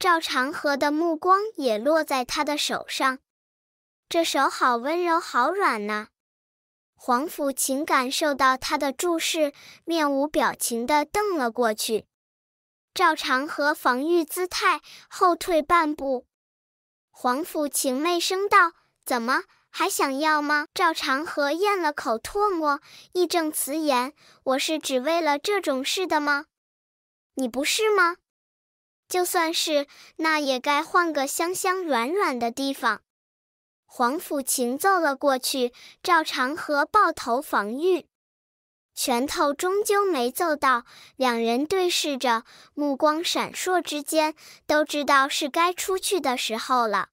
赵长河的目光也落在他的手上，这手好温柔，好软呐。黄甫晴感受到他的注视，面无表情的瞪了过去。赵长河防御姿态后退半步，黄甫晴媚声道：“怎么还想要吗？”赵长河咽了口唾沫，义正词严：“我是只为了这种事的吗？你不是吗？”就算是那也该换个香香软软的地方。黄甫琴揍了过去，赵长河抱头防御，拳头终究没揍到。两人对视着，目光闪烁之间，都知道是该出去的时候了。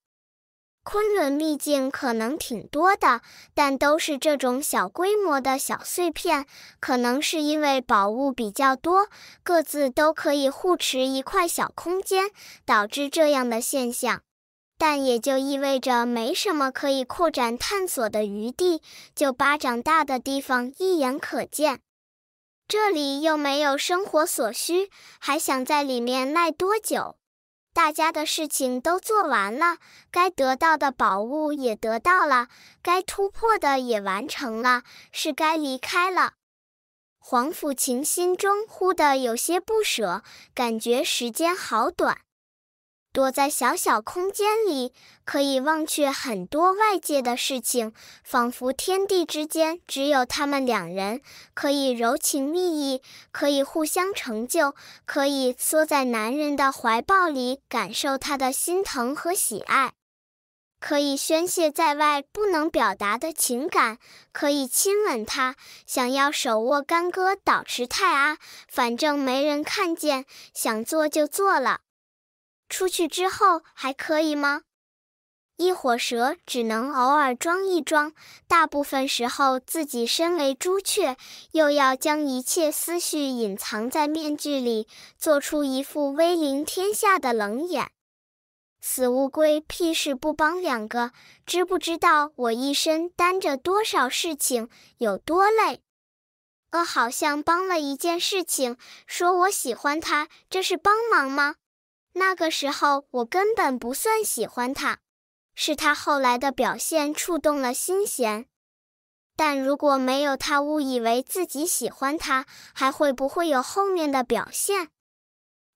昆仑秘境可能挺多的，但都是这种小规模的小碎片，可能是因为宝物比较多，各自都可以互持一块小空间，导致这样的现象。但也就意味着没什么可以扩展探索的余地，就巴掌大的地方一眼可见。这里又没有生活所需，还想在里面赖多久？大家的事情都做完了，该得到的宝物也得到了，该突破的也完成了，是该离开了。黄甫晴心中忽的有些不舍，感觉时间好短。躲在小小空间里，可以忘却很多外界的事情，仿佛天地之间只有他们两人，可以柔情蜜意，可以互相成就，可以缩在男人的怀抱里，感受他的心疼和喜爱，可以宣泄在外不能表达的情感，可以亲吻他，想要手握干戈，捣持泰阿，反正没人看见，想做就做了。出去之后还可以吗？一火蛇只能偶尔装一装，大部分时候自己身为朱雀，又要将一切思绪隐藏在面具里，做出一副威凌天下的冷眼。死乌龟，屁事不帮两个，知不知道我一身担着多少事情，有多累？呃，好像帮了一件事情，说我喜欢他，这是帮忙吗？那个时候我根本不算喜欢他，是他后来的表现触动了心弦。但如果没有他误以为自己喜欢他，还会不会有后面的表现？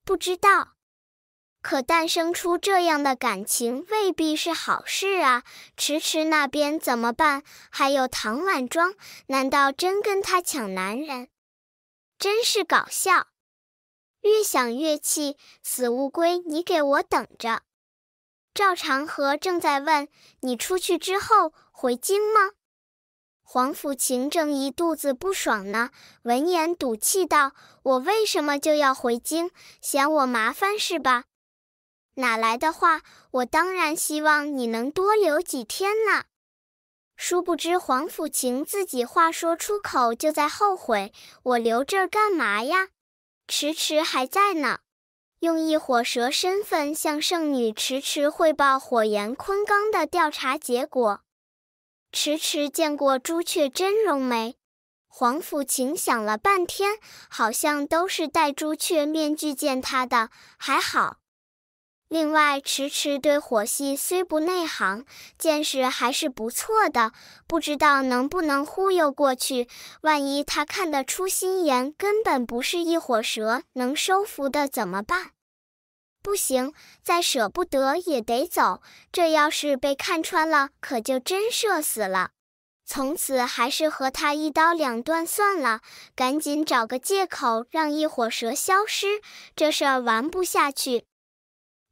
不知道。可诞生出这样的感情未必是好事啊！迟迟那边怎么办？还有唐婉庄，难道真跟他抢男人？真是搞笑。越想越气，死乌龟，你给我等着！赵长河正在问你出去之后回京吗？黄甫晴正一肚子不爽呢，闻言赌气道：“我为什么就要回京？嫌我麻烦是吧？哪来的话？我当然希望你能多留几天呢。”殊不知黄甫晴自己话说出口就在后悔：“我留这儿干嘛呀？”迟迟还在呢，用一火蛇身份向圣女迟迟汇报火炎坤刚的调查结果。迟迟见过朱雀真容没？黄甫晴想了半天，好像都是戴朱雀面具见他的，还好。另外，迟迟对火系虽不内行，见识还是不错的。不知道能不能忽悠过去？万一他看得出心眼，根本不是一伙蛇能收服的，怎么办？不行，再舍不得也得走。这要是被看穿了，可就真社死了。从此还是和他一刀两断算了。赶紧找个借口让一伙蛇消失，这事儿玩不下去。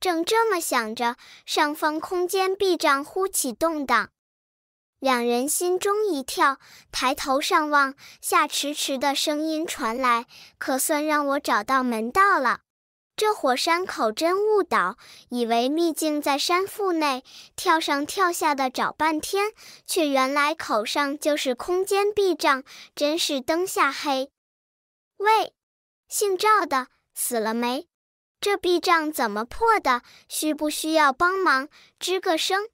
正这么想着，上方空间壁障忽起动荡，两人心中一跳，抬头上望，下迟迟的声音传来，可算让我找到门道了。这火山口真误导，以为秘境在山腹内，跳上跳下的找半天，却原来口上就是空间壁障，真是灯下黑。喂，姓赵的，死了没？这壁障怎么破的？需不需要帮忙？吱个声。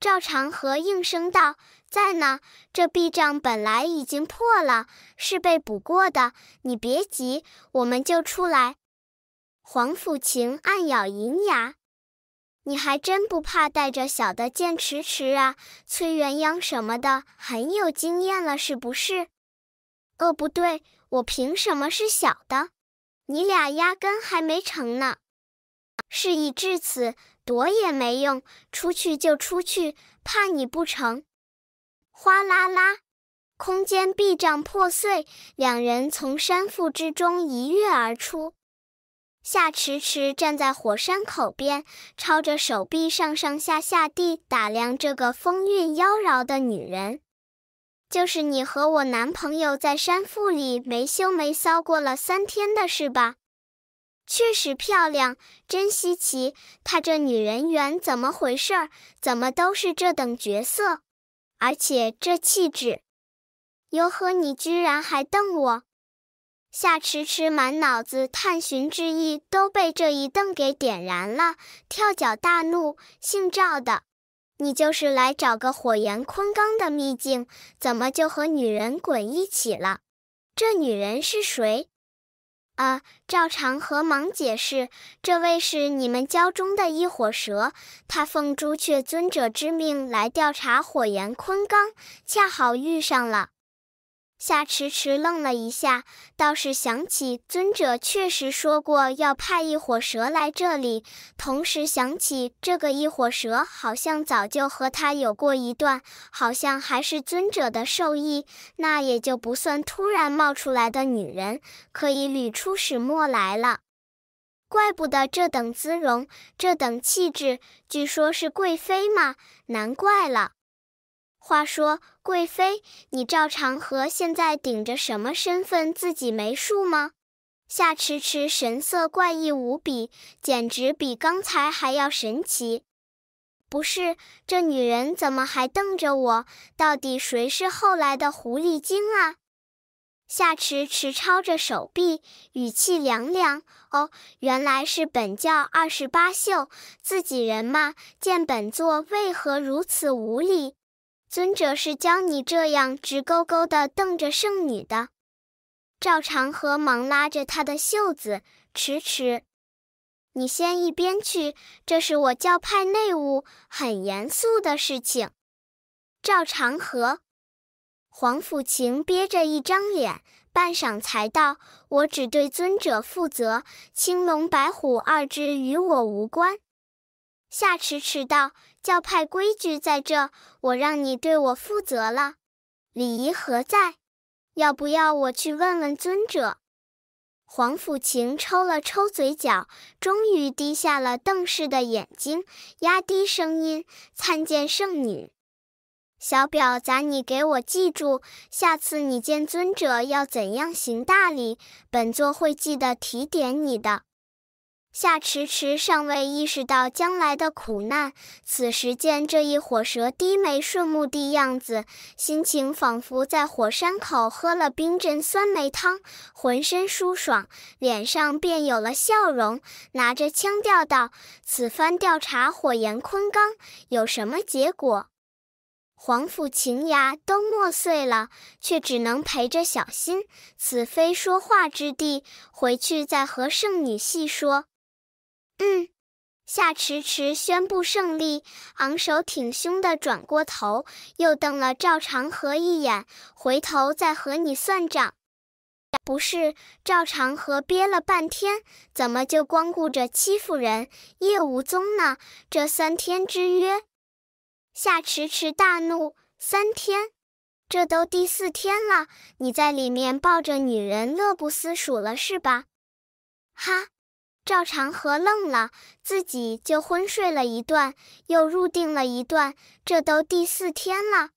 赵长河应声道：“在呢，这壁障本来已经破了，是被补过的。你别急，我们就出来。”黄甫晴暗咬银牙：“你还真不怕带着小的见迟迟啊？崔元央什么的很有经验了，是不是？”“呃，不对，我凭什么是小的？”你俩压根还没成呢，事已至此，躲也没用，出去就出去，怕你不成？哗啦啦，空间壁障破碎，两人从山腹之中一跃而出。夏迟迟站在火山口边，抄着手臂上上下下地打量这个风韵妖娆的女人。就是你和我男朋友在山腹里没羞没臊过了三天的事吧？确实漂亮，真稀奇，他这女人缘怎么回事儿？怎么都是这等角色？而且这气质，哟呵，你居然还瞪我！夏迟迟满脑子探寻之意都被这一瞪给点燃了，跳脚大怒，姓赵的！你就是来找个火焰昆冈的秘境，怎么就和女人滚一起了？这女人是谁？啊，赵常和忙解释，这位是你们教中的一火蛇，他奉朱雀尊者之命来调查火焰昆冈，恰好遇上了。夏迟迟愣了一下，倒是想起尊者确实说过要派一火蛇来这里，同时想起这个一火蛇好像早就和他有过一段，好像还是尊者的授意，那也就不算突然冒出来的女人，可以捋出始末来了。怪不得这等姿容，这等气质，据说是贵妃吗？难怪了。话说贵妃，你赵长河现在顶着什么身份，自己没数吗？夏迟迟神色怪异无比，简直比刚才还要神奇。不是，这女人怎么还瞪着我？到底谁是后来的狐狸精啊？夏迟迟抄着手臂，语气凉凉：“哦，原来是本教二十八宿自己人嘛，见本座为何如此无礼？”尊者是教你这样直勾勾的瞪着圣女的？赵长河忙拉着他的袖子，迟迟：“你先一边去，这是我教派内务，很严肃的事情。”赵长河，黄甫晴憋着一张脸，半晌才道：“我只对尊者负责，青龙白虎二只与我无关。”夏迟迟道：“教派规矩在这，我让你对我负责了，礼仪何在？要不要我去问问尊者？”黄甫晴抽了抽嘴角，终于低下了瞪视的眼睛，压低声音：“参见圣女，小表杂，你给我记住，下次你见尊者要怎样行大礼，本座会记得提点你的。”夏迟迟尚未意识到将来的苦难，此时见这一火蛇低眉顺目的样子，心情仿佛在火山口喝了冰镇酸梅汤，浑身舒爽，脸上便有了笑容。拿着枪调道：“此番调查火焰昆冈有什么结果？”皇甫晴牙都磨碎了，却只能陪着小新。此非说话之地，回去再和圣女细说。嗯，夏迟迟宣布胜利，昂首挺胸的转过头，又瞪了赵长河一眼，回头再和你算账。不是，赵长河憋了半天，怎么就光顾着欺负人，叶无踪呢？这三天之约，夏迟迟大怒，三天，这都第四天了，你在里面抱着女人乐不思蜀了是吧？哈。赵长河愣了，自己就昏睡了一段，又入定了一段，这都第四天了，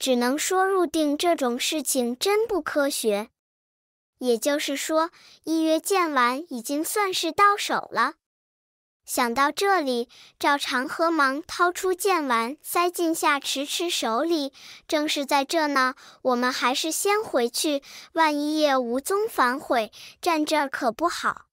只能说入定这种事情真不科学。也就是说，一月剑丸已经算是到手了。想到这里，赵长河忙掏出剑丸，塞进夏迟迟手里。正是在这呢，我们还是先回去，万一叶无踪反悔，站这儿可不好。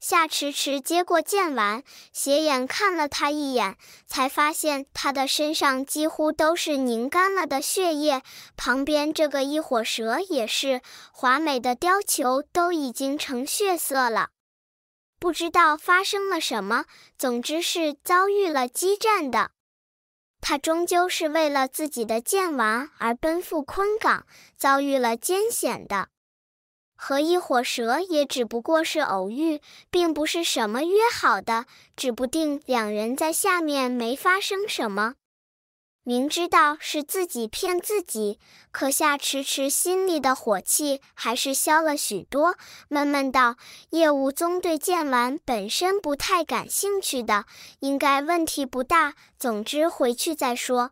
夏迟迟接过剑丸，斜眼看了他一眼，才发现他的身上几乎都是凝干了的血液。旁边这个异火蛇也是，华美的貂裘都已经成血色了。不知道发生了什么，总之是遭遇了激战的。他终究是为了自己的剑丸而奔赴昆岗，遭遇了艰险的。和一伙蛇也只不过是偶遇，并不是什么约好的，指不定两人在下面没发生什么。明知道是自己骗自己，可夏迟迟心里的火气还是消了许多，闷闷道：“叶无宗对剑丸本身不太感兴趣的，应该问题不大。总之回去再说。”